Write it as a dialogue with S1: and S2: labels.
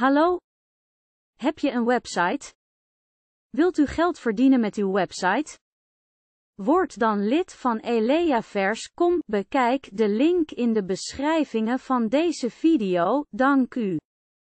S1: Hallo? Heb je een website? Wilt u geld verdienen met uw website? Word dan lid van Eleavers.com. Bekijk de link in de beschrijvingen van deze video. Dank u.